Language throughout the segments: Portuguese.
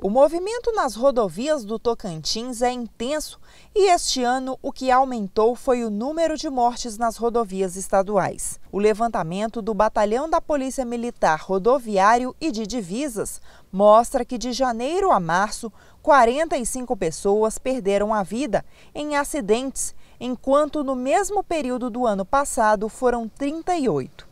O movimento nas rodovias do Tocantins é intenso e este ano o que aumentou foi o número de mortes nas rodovias estaduais. O levantamento do Batalhão da Polícia Militar Rodoviário e de Divisas mostra que de janeiro a março, 45 pessoas perderam a vida em acidentes, enquanto no mesmo período do ano passado foram 38.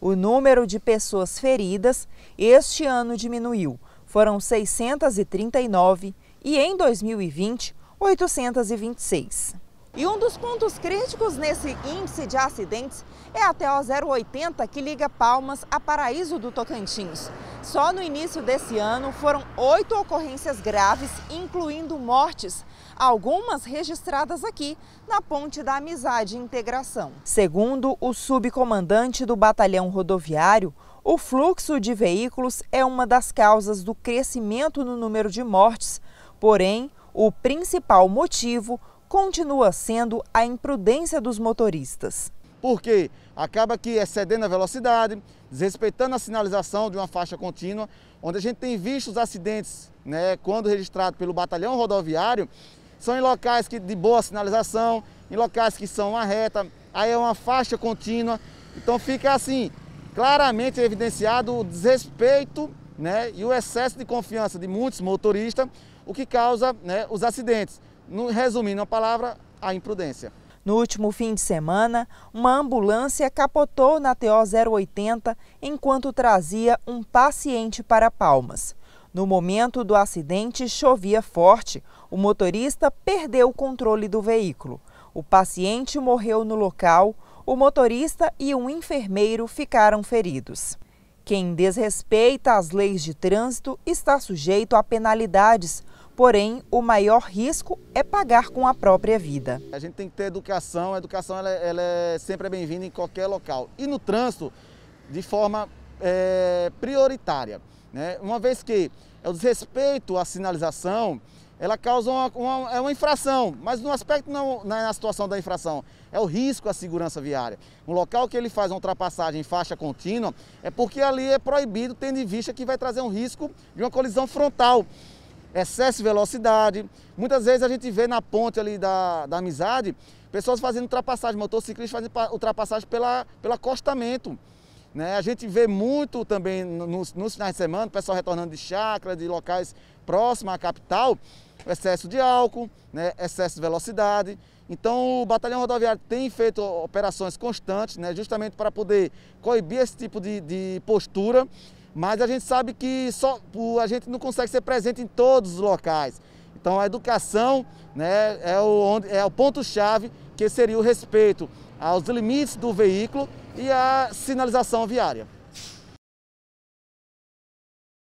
O número de pessoas feridas este ano diminuiu foram 639 e em 2020, 826. E um dos pontos críticos nesse índice de acidentes é a TO 080 que liga Palmas a Paraíso do Tocantins. Só no início desse ano foram oito ocorrências graves, incluindo mortes, algumas registradas aqui na Ponte da Amizade e Integração. Segundo o subcomandante do Batalhão Rodoviário, o fluxo de veículos é uma das causas do crescimento no número de mortes, porém, o principal motivo continua sendo a imprudência dos motoristas. Porque acaba que excedendo a velocidade, desrespeitando a sinalização de uma faixa contínua, onde a gente tem visto os acidentes, né, quando registrado pelo batalhão rodoviário, são em locais que de boa sinalização, em locais que são uma reta, aí é uma faixa contínua. Então fica assim, claramente evidenciado o desrespeito né, e o excesso de confiança de muitos motoristas, o que causa né, os acidentes. No, resumindo a palavra, a imprudência. No último fim de semana, uma ambulância capotou na TO 080 enquanto trazia um paciente para Palmas. No momento do acidente, chovia forte. O motorista perdeu o controle do veículo. O paciente morreu no local, o motorista e um enfermeiro ficaram feridos. Quem desrespeita as leis de trânsito está sujeito a penalidades, porém o maior risco é pagar com a própria vida. A gente tem que ter educação, a educação ela, é, ela é sempre é bem-vinda em qualquer local. E no trânsito, de forma é, prioritária. Né? Uma vez que é o desrespeito à sinalização, ela causa uma, uma, é uma infração, mas no aspecto não, não é na situação da infração, é o risco à segurança viária. Um local que ele faz uma ultrapassagem em faixa contínua é porque ali é proibido, tendo em vista que vai trazer um risco de uma colisão frontal. Excesso de velocidade, muitas vezes a gente vê na ponte ali da, da amizade pessoas fazendo ultrapassagem, motociclistas fazendo ultrapassagem pela, pelo acostamento. Né? A gente vê muito também nos, nos finais de semana, o pessoal retornando de chácara, de locais próximos à capital, excesso de álcool, né? excesso de velocidade. Então, o Batalhão Rodoviário tem feito operações constantes, né? justamente para poder coibir esse tipo de, de postura, mas a gente sabe que só, a gente não consegue ser presente em todos os locais. Então, a educação né, é o, é o ponto-chave que seria o respeito aos limites do veículo e à sinalização viária.